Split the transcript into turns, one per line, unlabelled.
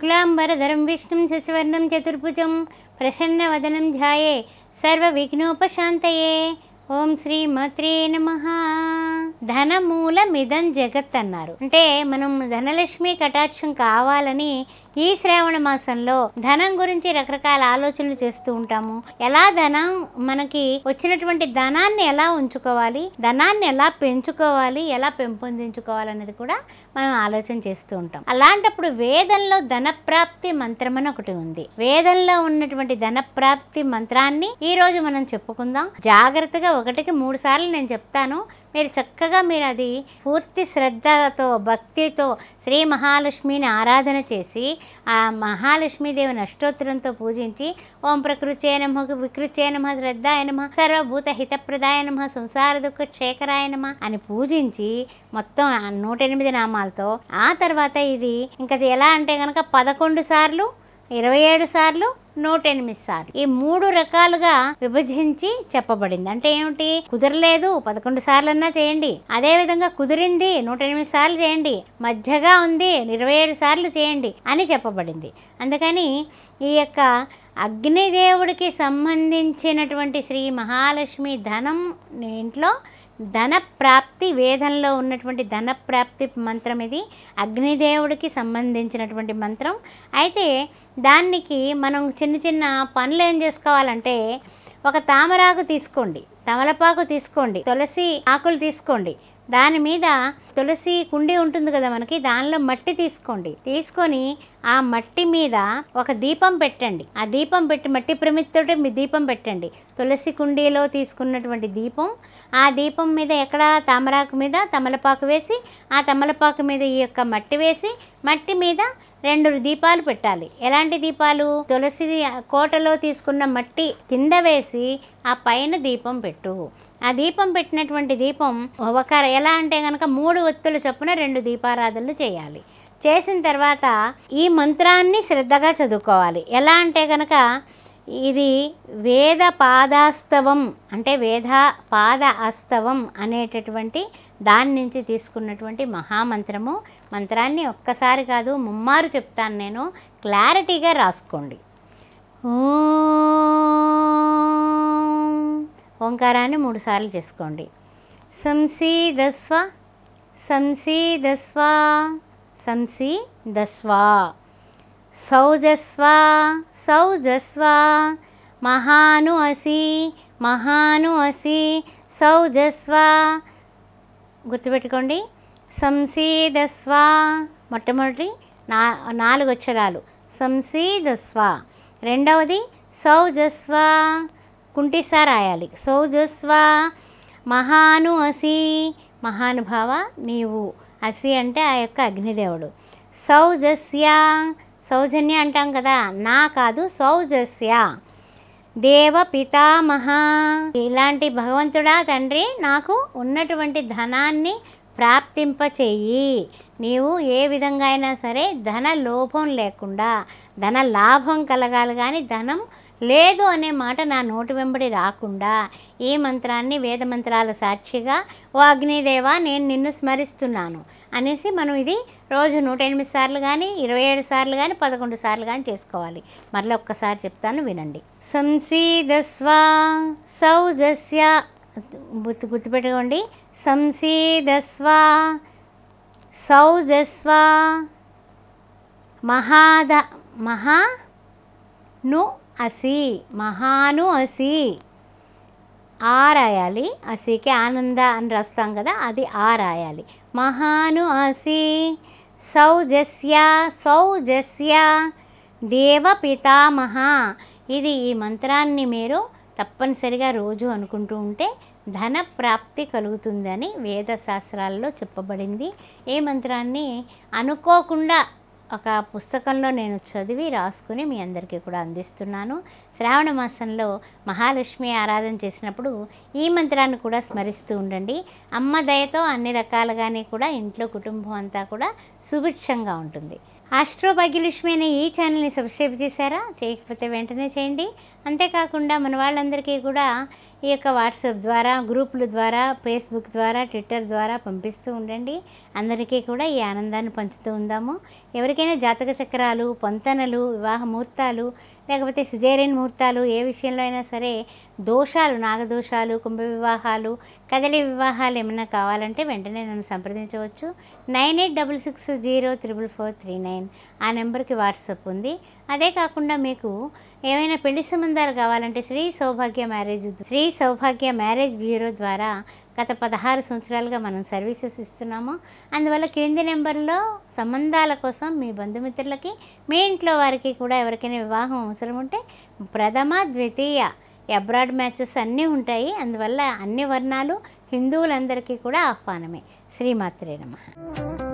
कुलाम्बरधरं विष्णुं ससुवर्णं चतुर्भुजं प्रसन्नवदनं धाये सर्वविघ्नोपशान्तये ఓం శ్రీ మత్రే నమ ధనమూలమిదం జగత్ అన్నారు అంటే మనం ధనలక్ష్మి కటాక్షం కావాలని ఈ శ్రావణ మాసంలో ధనం గురించి రకరకాల ఆలోచనలు చేస్తూ ఉంటాము ఎలా ధనం మనకి వచ్చినటువంటి ధనాన్ని ఎలా ఉంచుకోవాలి ధనాన్ని ఎలా పెంచుకోవాలి ఎలా పెంపొందించుకోవాలనేది కూడా మనం ఆలోచన చేస్తూ ఉంటాం అలాంటప్పుడు వేదంలో ధనప్రాప్తి మంత్రం అని ఒకటి ఉంది వేదంలో ఉన్నటువంటి ధనప్రాప్తి మంత్రాన్ని ఈ రోజు మనం చెప్పుకుందాం జాగ్రత్తగా ఒకటికి మూడు సార్లు నేను చెప్తాను మీరు చక్కగా మీరు అది పూర్తి శ్రద్ధతో భక్తితో శ్రీ మహాలక్ష్మిని ఆరాధన చేసి ఆ మహాలక్ష్మీదేవిని అష్టోత్తరంతో పూజించి ఓం ప్రకృచే నమ వికృచే నమ శ్రద్ధాయ నమ సర్వభూత హితప్రదాయ నమ సంసార దుఃఖ క్షేకరాయ నమ అని పూజించి మొత్తం నూట ఎనిమిది నామాలతో ఆ తర్వాత ఇది ఇంకా ఎలా అంటే కనుక పదకొండు సార్లు ఇరవై ఏడు సార్లు నూట ఎనిమిది సార్లు ఈ మూడు రకాలుగా విభజించి చెప్పబడింది అంటే ఏమిటి కుదరలేదు పదకొండు సార్లు అన్నా చేయండి అదేవిధంగా కుదిరింది నూట ఎనిమిది సార్లు చేయండి మధ్యగా ఉంది ఇరవై ఏడు సార్లు చేయండి అని చెప్పబడింది అందుకని ఈ యొక్క అగ్నిదేవుడికి సంబంధించినటువంటి శ్రీ మహాలక్ష్మి ధనం ఇంట్లో ధనప్రాప్తి వేదంలో ఉన్నటువంటి ధనప్రాప్తి మంత్రం ఇది అగ్నిదేవుడికి సంబంధించినటువంటి మంత్రం అయితే దానికి మనం చిన్న చిన్న పనులు ఏం చేసుకోవాలంటే ఒక తామరాకు తీసుకోండి తమలపాకు తీసుకోండి తులసి ఆకులు తీసుకోండి దాని మీద తులసి కుండి ఉంటుంది కదా మనకి దానిలో మట్టి తీసుకోండి తీసుకొని ఆ మట్టి మీద ఒక దీపం పెట్టండి ఆ దీపం పెట్టి మట్టి ప్రమితితోటి మీ దీపం పెట్టండి తులసి కుండీలో తీసుకున్నటువంటి దీపం ఆ దీపం మీద ఎక్కడ తామరాకు మీద తమలపాకు వేసి ఆ తమలపాకు మీద ఈ యొక్క మట్టి వేసి మట్టి మీద రెండు దీపాలు పెట్టాలి ఎలాంటి దీపాలు తులసి కోటలో తీసుకున్న మట్టి కింద వేసి ఆ పైన దీపం పెట్టు ఆ దీపం పెట్టినటువంటి దీపం ఒక ఎలా అంటే కనుక మూడు ఒత్తులు చొప్పున రెండు దీపారాధనలు చేయాలి చేసిన తర్వాత ఈ మంత్రాన్ని శ్రద్ధగా చదువుకోవాలి ఎలా అంటే కనుక ఇది వేద పాదాస్తవం అంటే వేద పాద అస్తవం అనేటటువంటి దాని నుంచి తీసుకున్నటువంటి మహామంత్రము మంత్రాన్ని ఒక్కసారి కాదు ముమ్మారు చెప్తాను నేను క్లారిటీగా రాసుకోండి ఓ ఓంకారాన్ని మూడుసార్లు చేసుకోండి సంసీదస్వ సంసీ సంసీదస్వ సౌజస్వ సౌజస్వ మహాను అసి మహాను అసి సౌజస్వ గుర్తుపెట్టుకోండి సంసీదస్వ మొట్టమొదటి నా నాలుగు అక్షరాలు సంసీదస్వ రెండవది సౌజస్వ కుంటిసా రాయాలి జస్వా మహాను అసి మహానుభావ నీవు అసి అంటే ఆ యొక్క అగ్నిదేవుడు సౌజస్య సౌజన్య అంటాం కదా నా కాదు సౌజస్య దేవ పితామహ ఇలాంటి భగవంతుడా తండ్రి నాకు ఉన్నటువంటి ధనాన్ని ప్రాప్తింపచేయి నీవు ఏ విధంగా అయినా సరే ధన లోభం లేకుండా ధన లాభం కలగాలి కానీ ధనం లేదు అనే మాట నా నోటి వెంబడి రాకుండా ఈ మంత్రాన్ని వేద మంత్రాల సాక్షిగా ఓ అగ్నిదేవా నేను నిన్ను స్మరిస్తున్నాను అనేసి మనం ఇది రోజు నూట ఎనిమిది సార్లు కానీ ఇరవై ఏడు సార్లు కానీ పదకొండు సార్లు కానీ చేసుకోవాలి మరలా ఒక్కసారి చెప్తాను వినండి సంసీదస్వా సౌజస్య గుర్తు గుర్తుపెట్టుకోండి సంసీదస్వా సౌజస్వా మహాద మహా ను అసి మహాను అసి ఆ రాయాలి అసికి ఆనంద అని రాస్తాం కదా అది ఆ రాయాలి మహాను అసి సౌజస్య సౌజస్య దేవ పితామహ ఇది ఈ మంత్రాన్ని మీరు తప్పనిసరిగా రోజు అనుకుంటూ ఉంటే ధన ప్రాప్తి కలుగుతుందని వేద శాస్త్రాల్లో చెప్పబడింది ఈ మంత్రాన్ని అనుకోకుండా ఒక పుస్తకంలో నేను చదివి రాసుకుని మీ అందరికీ కూడా అందిస్తున్నాను శ్రావణ మాసంలో మహాలక్ష్మి ఆరాధన చేసినప్పుడు ఈ మంత్రాన్ని కూడా స్మరిస్తూ ఉండండి అమ్మ దయతో అన్ని రకాలుగానే కూడా ఇంట్లో కుటుంబం అంతా కూడా సుభిక్షంగా ఉంటుంది ఆస్ట్రో భాగ్యలక్ష్మి అనే ఈ ఛానల్ని సబ్స్క్రైబ్ చేశారా చేయకపోతే వెంటనే చేయండి అంతేకాకుండా మన వాళ్ళందరికీ కూడా ఈ యొక్క వాట్సాప్ ద్వారా గ్రూపుల ద్వారా ఫేస్బుక్ ద్వారా ట్విట్టర్ ద్వారా పంపిస్తూ ఉండండి అందరికీ కూడా ఈ ఆనందాన్ని పంచుతూ ఉందాము ఎవరికైనా జాతక చక్రాలు పొంతనలు వివాహ ముహూర్తాలు లేకపోతే సిజేరియన్ ముహూర్తాలు ఏ విషయంలో అయినా సరే దోషాలు నాగదోషాలు కుంభ వివాహాలు కదలి వివాహాలు ఏమైనా కావాలంటే వెంటనే నన్ను సంప్రదించవచ్చు nine eight double six zero triple four three nine ఆ నెంబర్కి వాట్సాప్ ఉంది అదే కాకుండా మీకు ఏవైనా పెళ్లి సంబంధాలు కావాలంటే Shri Saubhagya marriage Shri Saubhagya marriage bureau ద్వారా గత పదహారు సంవత్సరాలుగా మనం సర్వీసెస్ ఇస్తున్నాము అందువల్ల క్రింది నెంబర్లో సంబంధాల కోసం మీ బంధుమిత్రులకి మీ ఇంట్లో వారికి కూడా ఎవరికైనా వివాహం అవసరం ఉంటే ప్రథమ ద్వితీయ అబ్రాడ్ మ్యాచెస్ అన్నీ ఉంటాయి అందువల్ల అన్ని వర్ణాలు హిందువులందరికీ కూడా ఆహ్వానమే శ్రీమాత్రే నమ